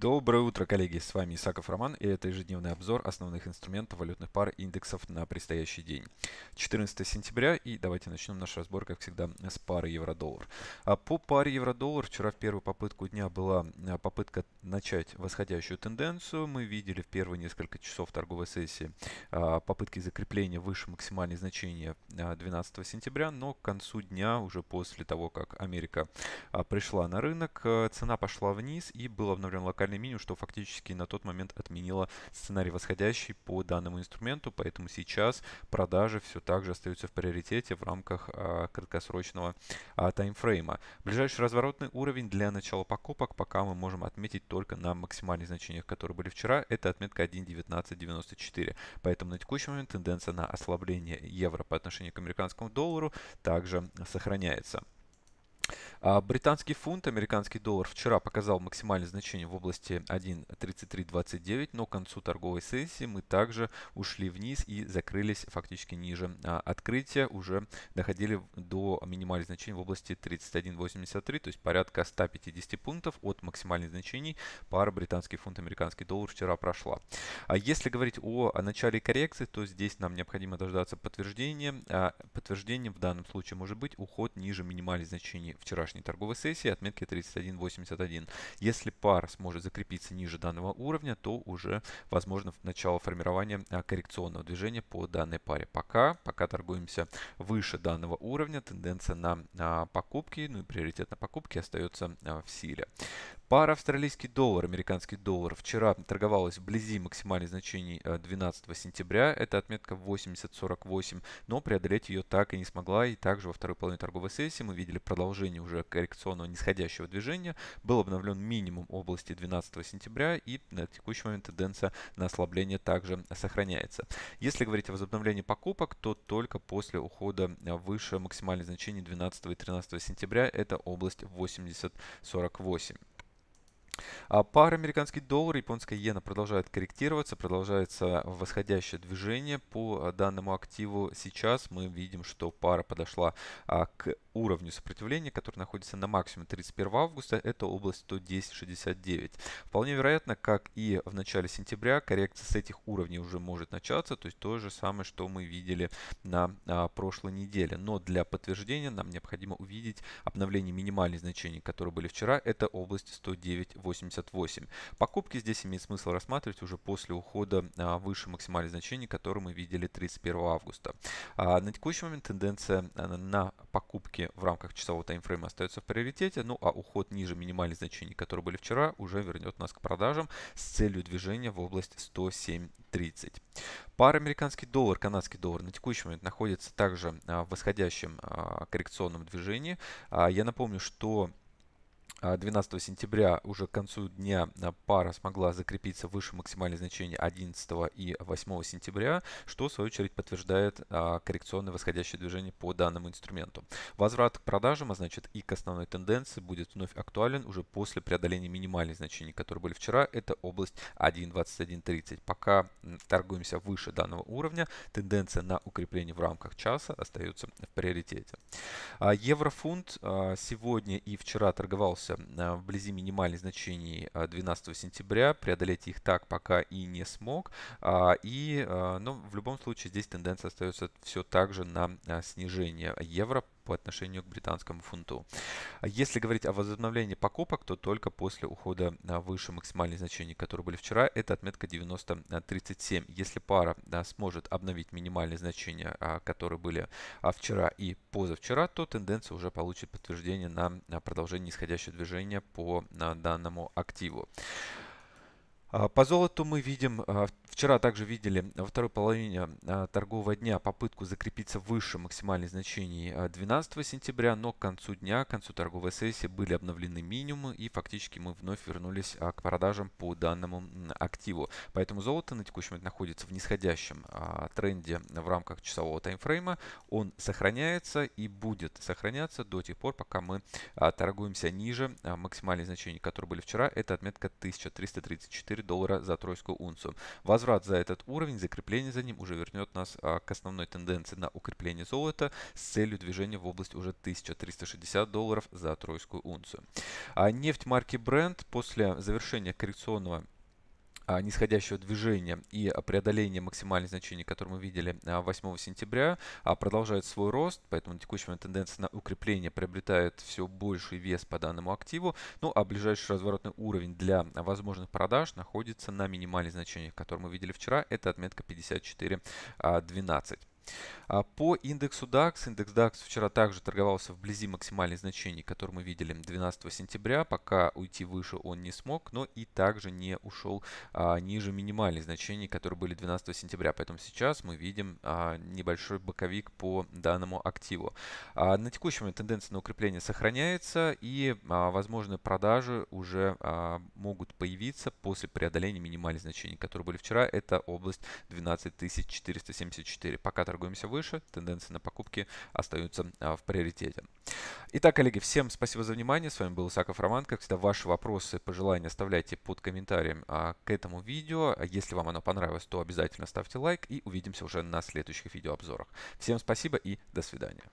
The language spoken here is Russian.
Доброе утро, коллеги! С вами Исаков Роман и это ежедневный обзор основных инструментов валютных пар и индексов на предстоящий день. 14 сентября и давайте начнем наш разбор, как всегда, с пары евро-доллар. А по паре евро-доллар вчера в первую попытку дня была а, попытка начать восходящую тенденцию. Мы видели в первые несколько часов торговой сессии а, попытки закрепления выше максимальной значения 12 а, сентября, но к концу дня, уже после того, как Америка пришла на рынок, цена пошла вниз и был обновлен локальный музыкальное меню, что фактически на тот момент отменило сценарий восходящий по данному инструменту, поэтому сейчас продажи все так же остаются в приоритете в рамках а, краткосрочного а, таймфрейма. Ближайший разворотный уровень для начала покупок пока мы можем отметить только на максимальных значениях, которые были вчера, это отметка 1.1994. Поэтому на текущий момент тенденция на ослабление евро по отношению к американскому доллару также сохраняется. А, британский фунт, американский доллар вчера показал максимальное значение в области 1.3329, но к концу торговой сессии мы также ушли вниз и закрылись фактически ниже а, открытия, уже доходили до минимальных значений в области 31.83, то есть порядка 150 пунктов от максимальных значений пара британский фунт, американский доллар вчера прошла. А если говорить о начале коррекции, то здесь нам необходимо дождаться подтверждения. А, подтверждением в данном случае может быть уход ниже минимальных значений вчерашней торговой сессии отметки 31.81. Если пар сможет закрепиться ниже данного уровня, то уже возможно начало формирования а, коррекционного движения по данной паре. Пока, пока торгуемся выше данного уровня, тенденция на а, покупки, ну и приоритет на покупки остается а, в силе. Пара австралийский доллар, американский доллар вчера торговалась вблизи максимальных значений 12 э, сентября. Это отметка 80.48, но преодолеть ее так и не смогла. И также во второй половине торговой сессии мы видели продолжение уже коррекционного нисходящего движения. Был обновлен минимум области 12 сентября и на текущий момент тенденция на ослабление также сохраняется. Если говорить о возобновлении покупок, то только после ухода э, выше максимальных значений 12 и 13 сентября это область 80.48. А пара американский доллар, и японская иена продолжает корректироваться, продолжается восходящее движение по а, данному активу. Сейчас мы видим, что пара подошла а, к уровню сопротивления, который находится на максимуме 31 августа, это область 110.69. Вполне вероятно, как и в начале сентября, коррекция с этих уровней уже может начаться, то есть то же самое, что мы видели на а, прошлой неделе. Но для подтверждения нам необходимо увидеть обновление минимальных значений, которые были вчера, это область 109.80. 168. Покупки здесь имеет смысл рассматривать уже после ухода а, выше максимальных значений, которые мы видели 31 августа. А, на текущий момент тенденция а, на покупки в рамках часового таймфрейма остается в приоритете, ну а уход ниже минимальных значений, которые были вчера, уже вернет нас к продажам с целью движения в область 107.30. Пара американский доллар, канадский доллар на текущий момент находится также в восходящем коррекционном движении. Я напомню, что 12 а, сентября уже к концу дня а, пара смогла закрепиться выше максимальных значений 11 и 8 сентября, что в свою очередь подтверждает а, коррекционное восходящее движение по данному инструменту. Возврат к продажам, а значит и к основной тенденции будет вновь актуален уже после преодоления минимальных значений, которые были вчера, это область 1.2130. Пока торгуемся выше данного уровня, тенденция на укрепление в рамках часа остается в приоритете. Еврофунт сегодня и вчера торговался торговался а, вблизи минимальных значений 12 а, сентября, преодолеть их так пока и не смог. А, и, ну, в любом случае здесь тенденция остается все так же на снижение евро по отношению к британскому фунту. Если говорить о возобновлении покупок, то только после ухода а, выше максимальных значений, которые были вчера, это отметка 90.37. А, Если пара да, сможет обновить минимальные значения, а, которые были вчера и позавчера, то тенденция уже получит подтверждение на продолжение нисходящего движения по данному активу. А, по золоту мы видим, а, вчера также видели во второй половине а, торгового дня попытку закрепиться выше максимальных значений 12 сентября, но к концу дня, к концу торговой сессии были обновлены минимумы и фактически мы вновь вернулись к продажам по данному активу. Поэтому золото на текущий момент находится в нисходящем тренде в рамках часового таймфрейма. Он сохраняется и будет сохраняться до тех пор, пока мы торгуемся ниже максимальных значений, которые были вчера. Это отметка 1334 4 доллара за тройскую унцию. Возврат за этот уровень, закрепление за ним уже вернет нас а, к основной тенденции на укрепление золота с целью движения в область уже 1360 долларов за тройскую унцию. А нефть марки Brent после завершения коррекционного а, нисходящего движения и преодоления максимальных значений, которые мы видели 8 а, сентября, а, продолжает свой рост, поэтому текущая тенденция на укрепление приобретает все больший вес по данному активу. Ну а ближайший разворотный уровень для возможных продаж находится на минимальных значениях, которые мы видели вчера, это отметка 54.12. А, по индексу DAX, индекс DAX вчера также торговался вблизи максимальных значений, которые мы видели 12 сентября, пока уйти выше он не смог, но и также не ушел а, ниже минимальных значений, которые были 12 сентября. Поэтому сейчас мы видим а, небольшой боковик по данному активу. А, на текущий момент тенденция на укрепление сохраняется и а, возможные продажи уже а, могут появиться после преодоления минимальных значений, которые были вчера. Это область 12474. Пока торгуемся выше, тенденции на покупки остаются а, в приоритете. Итак, коллеги, всем спасибо за внимание. С вами был Исаков Роман. Как всегда, ваши вопросы, пожелания оставляйте под комментарием а, к этому видео. А если вам оно понравилось, то обязательно ставьте лайк и увидимся уже на следующих видеообзорах. Всем спасибо и до свидания.